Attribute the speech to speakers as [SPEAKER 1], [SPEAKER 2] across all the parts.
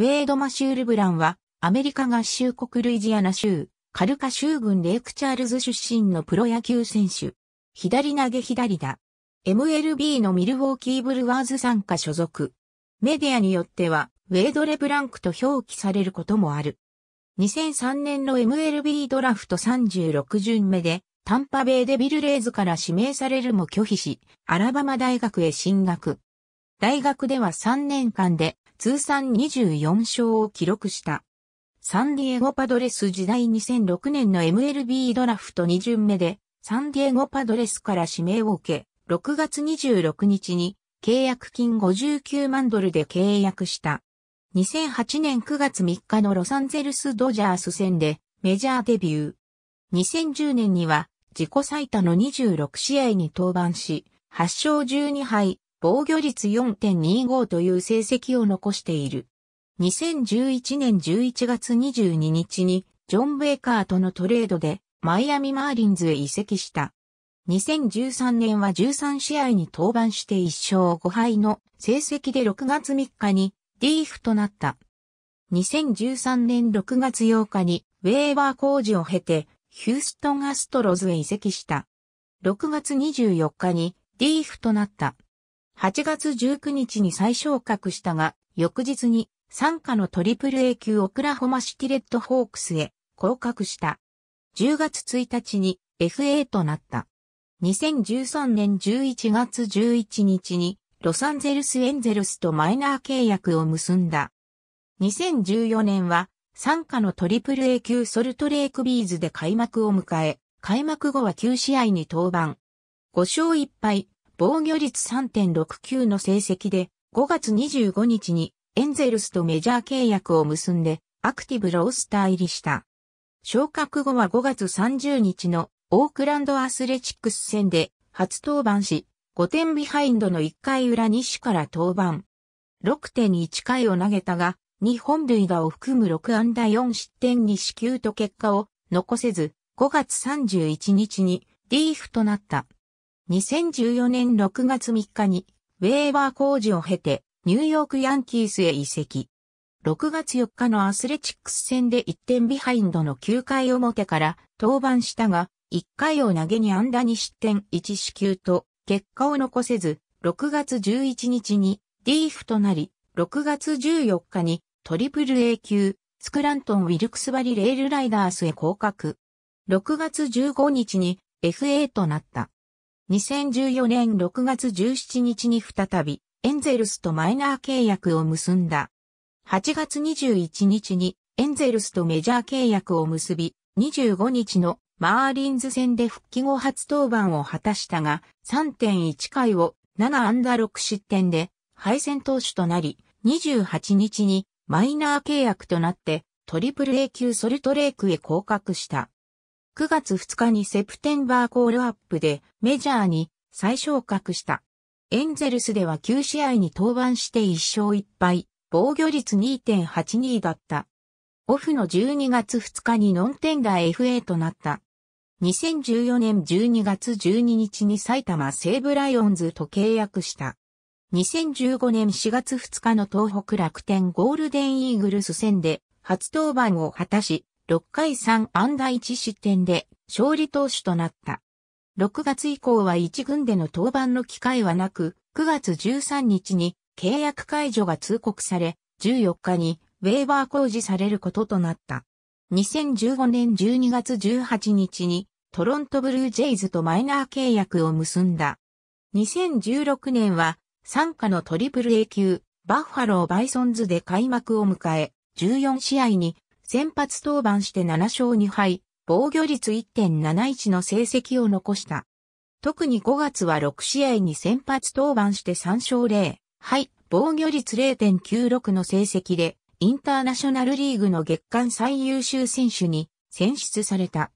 [SPEAKER 1] ウェイド・マシュール・ブランは、アメリカ合衆国ルイジアナ州、カルカ州軍レイクチャールズ出身のプロ野球選手。左投げ左打。MLB のミルウォーキーブルワーズ参加所属。メディアによっては、ウェイド・レブランクと表記されることもある。2003年の MLB ドラフト36巡目で、タンパベイデビルレイズから指名されるも拒否し、アラバマ大学へ進学。大学では3年間で通算24勝を記録した。サンディエゴパドレス時代2006年の MLB ドラフト2巡目で、サンディエゴパドレスから指名を受け、6月26日に契約金59万ドルで契約した。2008年9月3日のロサンゼルスドジャース戦でメジャーデビュー。2010年には自己最多の26試合に登板し、8勝12敗、防御率4.25という成績を残している。2011年11月22日にジョン・ベイカーとのトレードでマイアミ・マーリンズへ移籍した。2013年は13試合に登板して1勝5敗の成績で6月3日にディーフとなった。2013年6月8日にウェーバー工事を経てヒューストン・アストロズへ移籍した。6月24日にディーフとなった。8月19日に再昇格したが、翌日に、参加のトリプル A 級オクラホマシティレッドホークスへ降格した。10月1日に FA となった。2013年11月11日にロサンゼルスエンゼルスとマイナー契約を結んだ。2014年は参加のトリプル A 級ソルトレイクビーズで開幕を迎え、開幕後は9試合に登板。5勝1敗、防御率3.69の成績で、5月25日にエンゼルスとメジャー契約を結んで、アクティブロースター入りした。昇格後は5月30日のオークランドアスレチックス戦で初登板し、5点ビハインドの1回裏西から登板。6.1回を投げたが、2本塁打を含む6安打4失点に支給と結果を残せず、5月31日にリーフとなった。2014年6月3日に、ウェーバー工事を経て、ニューヨークヤンキースへ移籍。6月4日のアスレチックス戦で1点ビハインドの9回表から登板したが、1回を投げにンダに失点1死球と結果を残せず、6月11日にリーフとなり、6月14日にトリプル A 級スクラントン・ウィルクスバリレールライダースへ降格。6月15日に FA となった。2014年6月17日に再び、エンゼルスとマイナー契約を結んだ。8月21日に、エンゼルスとメジャー契約を結び、25日のマーリンズ戦で復帰後初登板を果たしたが、3.1回を7安打6失点で敗戦投手となり、28日にマイナー契約となってトリプル A 級ソルトレークへ降格した。9月2日にセプテンバーコールアップでメジャーに再昇格した。エンゼルスでは9試合に登板して1勝1敗、防御率2.82だった。オフの12月2日にノンテンダー FA となった。2014年12月12日に埼玉西武ライオンズと契約した。2015年4月2日の東北楽天ゴールデンイーグルス戦で初登板を果たし、6回3安打1失点で勝利投手となった。6月以降は1軍での登板の機会はなく、9月13日に契約解除が通告され、14日にウェーバー工事されることとなった。2015年12月18日にトロントブルージェイズとマイナー契約を結んだ。2016年は参加のトリプル A 級バッファローバイソンズで開幕を迎え、14試合に先発登板して7勝2敗、防御率1.71の成績を残した。特に5月は6試合に先発登板して3勝0敗、防御率0.96の成績で、インターナショナルリーグの月間最優秀選手に選出された。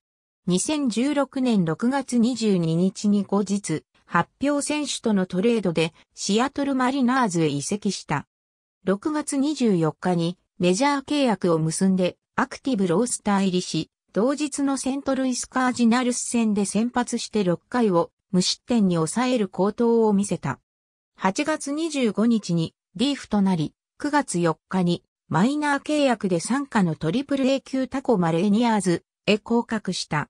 [SPEAKER 1] 2016年6月22日に後日、発表選手とのトレードでシアトルマリナーズへ移籍した。6月24日にメジャー契約を結んでアクティブロースター入りし、同日のセントルイスカージナルス戦で先発して6回を無失点に抑える高投を見せた。8月25日にリーフとなり、9月4日にマイナー契約で参加のトリプル A 級タコマレーニアーズへ降格した。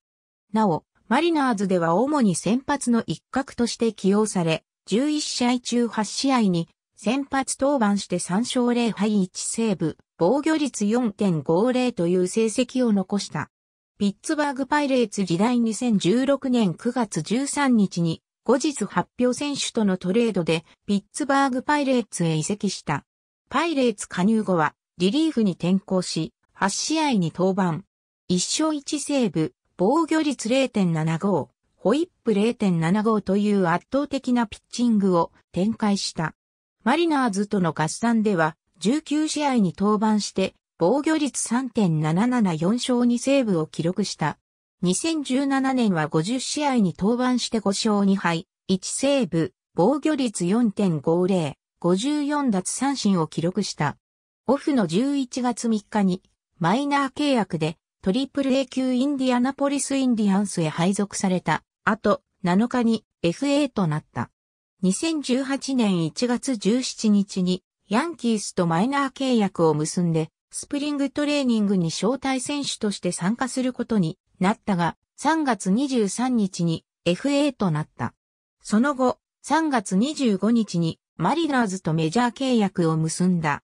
[SPEAKER 1] なお、マリナーズでは主に先発の一角として起用され、11試合中8試合に先発登板して3勝0敗1セーブ、防御率4.50という成績を残した。ピッツバーグパイレーツ時代2016年9月13日に後日発表選手とのトレードでピッツバーグパイレーツへ移籍した。パイレーツ加入後はリリーフに転向し8試合に登板。1勝1セーブ、防御率0.75、ホイップ0.75という圧倒的なピッチングを展開した。マリナーズとの合算では19試合に登板して、防御率3.774勝2セーブを記録した。2017年は50試合に登板して5勝2敗、1セーブ、防御率4.50、54奪三振を記録した。オフの11月3日に、マイナー契約で、トリプル A 級インディアナポリスインディアンスへ配属された。あと、7日に FA となった。2018年1月17日にヤンキースとマイナー契約を結んで、スプリングトレーニングに招待選手として参加することになったが、3月23日に FA となった。その後、3月25日にマリナーズとメジャー契約を結んだ。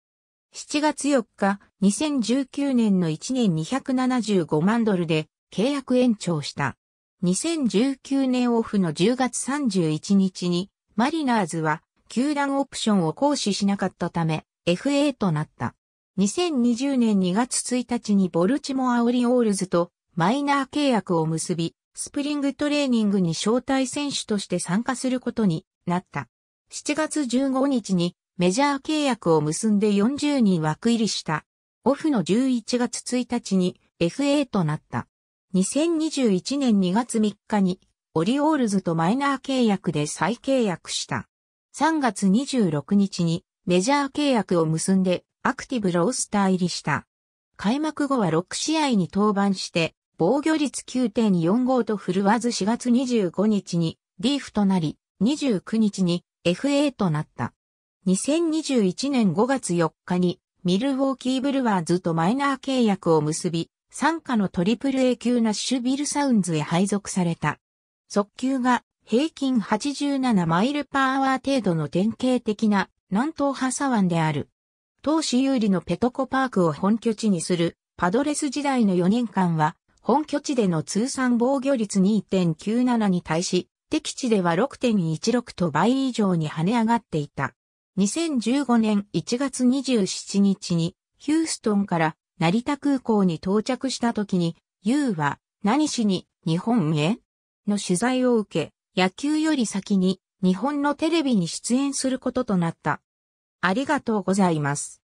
[SPEAKER 1] 7月4日、2019年の1年275万ドルで契約延長した。2019年オフの10月31日に、マリナーズは球団オプションを行使しなかったため、FA となった。2020年2月1日にボルチモアオリオールズとマイナー契約を結び、スプリングトレーニングに招待選手として参加することになった。7月15日にメジャー契約を結んで40人枠入りした。オフの11月1日に FA となった。2021年2月3日にオリオールズとマイナー契約で再契約した。3月26日にメジャー契約を結んでアクティブロースター入りした。開幕後は6試合に登板して、防御率9.45と振るわず4月25日にリーフとなり、29日に FA となった。2021年5月4日にミルウォーキーブルワーズとマイナー契約を結び、参加のトリプル A 級ナッシュビルサウンズへ配属された。速球が平均87マイルパワー程度の典型的な南東派左腕である。当資有利のペトコパークを本拠地にするパドレス時代の4年間は本拠地での通算防御率2.97に対し敵地では6.16と倍以上に跳ね上がっていた。2015年1月27日にヒューストンから成田空港に到着した時に U は何しに日本への取材を受け野球より先に日本のテレビに出演することとなった。ありがとうございます。